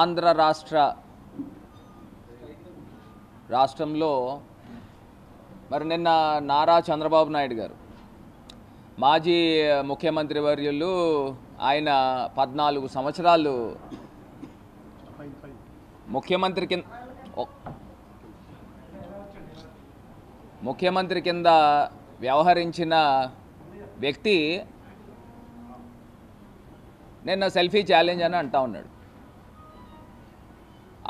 ఆంధ్ర రాష్ట్ర రాష్ట్రంలో మరి నిన్న నారా చంద్రబాబు నాయుడు గారు మాజీ ముఖ్యమంత్రి వర్యులు ఆయన పద్నాలుగు సంవత్సరాలు ముఖ్యమంత్రి కింద ముఖ్యమంత్రి కింద వ్యవహరించిన వ్యక్తి నిన్న సెల్ఫీ ఛాలెంజ్ అని అంటా ఉన్నాడు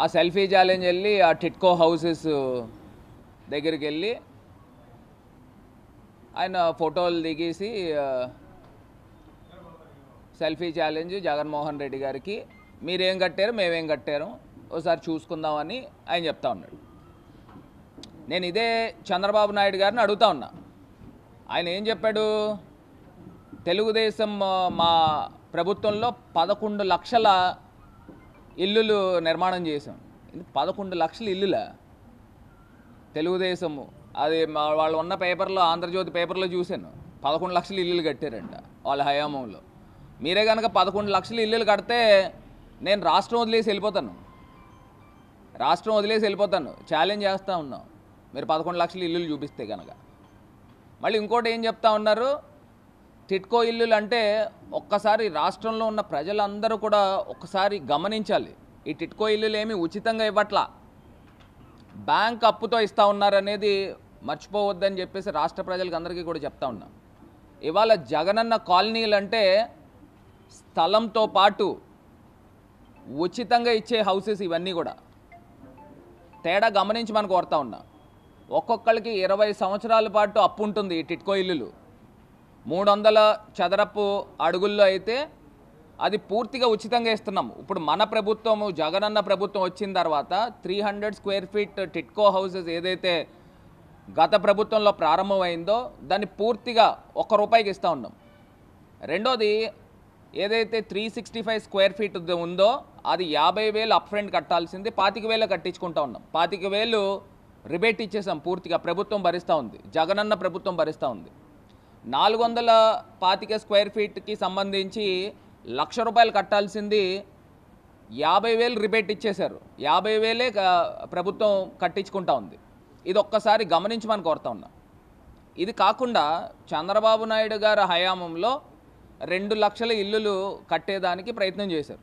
ఆ సెల్ఫీ ఛాలెంజ్ వెళ్ళి ఆ టిట్కో హౌసెస్ దగ్గరికి వెళ్ళి ఆయన ఫోటోలు దిగేసి సెల్ఫీ ఛాలెంజ్ జగన్మోహన్ రెడ్డి గారికి మీరేం కట్టారు మేమేం కట్టారు ఒకసారి చూసుకుందామని ఆయన చెప్తా ఉన్నాడు నేను ఇదే చంద్రబాబు నాయుడు గారిని అడుగుతా ఉన్నా ఆయన ఏం చెప్పాడు తెలుగుదేశం మా ప్రభుత్వంలో పదకొండు లక్షల ఇల్లులు నిర్మాణం చేసాం ఇది పదకొండు లక్షల ఇల్లులా తెలుగుదేశము అది వాళ్ళు ఉన్న పేపర్లో ఆంధ్రజ్యోతి పేపర్లో చూశాను పదకొండు లక్షల ఇల్లులు కట్టారంట వాళ్ళ హయామంలో మీరే కనుక పదకొండు లక్షల ఇల్లులు కడితే నేను రాష్ట్రం వదిలేసి వెళ్ళిపోతాను రాష్ట్రం వదిలేసి వెళ్ళిపోతాను ఛాలెంజ్ చేస్తూ ఉన్నాం మీరు పదకొండు లక్షల ఇల్లులు చూపిస్తే కనుక మళ్ళీ ఇంకోటి ఏం చెప్తా ఉన్నారు టిట్కో ఇల్లులు అంటే ఒక్కసారి రాష్ట్రంలో ఉన్న ప్రజలందరూ కూడా ఒక్కసారి గమనించాలి ఈ టిట్కో ఇల్లులు ఏమి ఉచితంగా ఇవ్వట్లా బ్యాంక్ అప్పుతో ఇస్తూ ఉన్నారనేది మర్చిపోవద్దని చెప్పేసి రాష్ట్ర ప్రజలకు అందరికీ కూడా చెప్తా ఉన్నాం ఇవాళ జగనన్న కాలనీలు అంటే స్థలంతో పాటు ఉచితంగా ఇచ్చే హౌసెస్ ఇవన్నీ కూడా తేడా గమనించి మనం కోరుతా ఉన్నా ఒక్కొక్కరికి ఇరవై సంవత్సరాల పాటు అప్పు ఉంటుంది ఈ టిట్కో ఇల్లులు మూడు వందల చదరపు అడుగుల్లో అయితే అది పూర్తిగా ఉచితంగా ఇస్తున్నాము ఇప్పుడు మన ప్రభుత్వం జగనన్న ప్రభుత్వం వచ్చిన తర్వాత three hundred square feet TIDCO houses ఏదైతే గత ప్రభుత్వంలో ప్రారంభమైందో దాన్ని పూర్తిగా ఒక్క రూపాయికి ఇస్తూ ఉన్నాం రెండోది ఏదైతే three sixty five square feet ఉందో అది యాభై వేలు అప్ ఫ్రంట్ కట్టాల్సింది పాతిక వేలు కట్టించుకుంటా ఉన్నాం పాతిక వేలు రిబేట్ ఇచ్చేసాం పూర్తిగా ప్రభుత్వం భరిస్తూ ఉంది జగనన్న ప్రభుత్వం భరిస్తూ ఉంది నాలుగు వందల పాతిక స్క్వేర్ ఫీట్కి సంబంధించి లక్ష రూపాయలు కట్టాల్సింది యాభై వేలు రిబేట్ ఇచ్చేశారు యాభై వేలే ప్రభుత్వం కట్టించుకుంటా ఉంది ఇది ఒక్కసారి గమనించమని కోరుతా ఉన్నా ఇది కాకుండా చంద్రబాబు నాయుడు గారి హయాంలో రెండు లక్షల ఇల్లులు కట్టేదానికి ప్రయత్నం చేశారు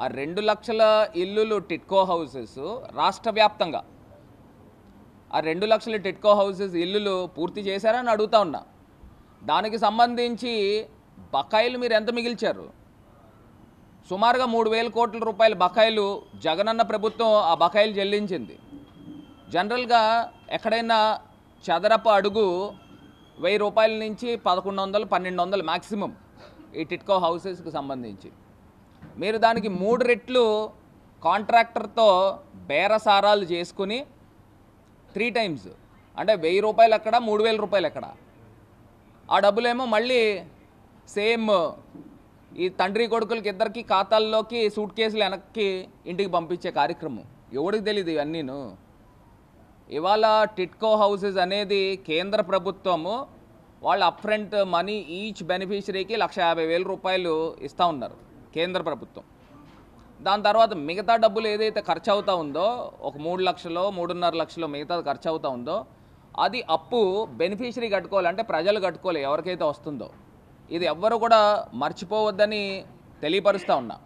ఆ రెండు లక్షల ఇల్లులు టిట్కో హౌసెస్ రాష్ట్ర వ్యాప్తంగా ఆ రెండు లక్షల టిట్కో హౌసెస్ ఇల్లులు పూర్తి చేశారని అడుగుతా ఉన్నా దానికి సంబంధించి బకాయిలు మీరు ఎంత మిగిల్చారు సుమారుగా మూడు వేల కోట్ల రూపాయల బకాయిలు జగనన్న ప్రభుత్వం ఆ బకాయిలు చెల్లించింది జనరల్గా ఎక్కడైనా చదరపు అడుగు వెయ్యి రూపాయల నుంచి పదకొండు వందలు పన్నెండు వందలు మ్యాక్సిమం ఈ టిట్కో హౌసెస్కి సంబంధించి మీరు దానికి మూడు రెట్లు కాంట్రాక్టర్తో బేరసారాలు చేసుకుని త్రీ టైమ్స్ అంటే వెయ్యి రూపాయలు ఎక్కడ మూడు వేల రూపాయలు ఎక్కడ ఆ డబ్బులేమో మళ్ళీ సేమ్ ఈ తండ్రి కొడుకులకి ఇద్దరికి ఖాతాల్లోకి సూట్ కేసులు వెనక్కి ఇంటికి పంపించే కార్యక్రమం ఎవడికి తెలియదు ఇవన్నీను ఇవాళ టిట్కో హౌసెస్ అనేది కేంద్ర ప్రభుత్వము వాళ్ళు అప్ఫ్రంట్ మనీ ఈచ్ బెనిఫిషరీకి లక్ష యాభై వేల రూపాయలు ఇస్తూ ఉన్నారు కేంద్ర ప్రభుత్వం దాని తర్వాత మిగతా డబ్బులు ఏదైతే ఖర్చు అవుతూ ఉందో ఒక మూడు లక్షలో మూడున్నర లక్షలో మిగతా ఖర్చు అవుతూ ఉందో అది అప్పు బెనిఫిషరీ కట్టుకోవాలంటే ప్రజలు కట్టుకోవాలి ఎవరికైతే వస్తుందో ఇది ఎవ్వరు కూడా మర్చిపోవద్దని తెలియపరుస్తూ ఉన్నా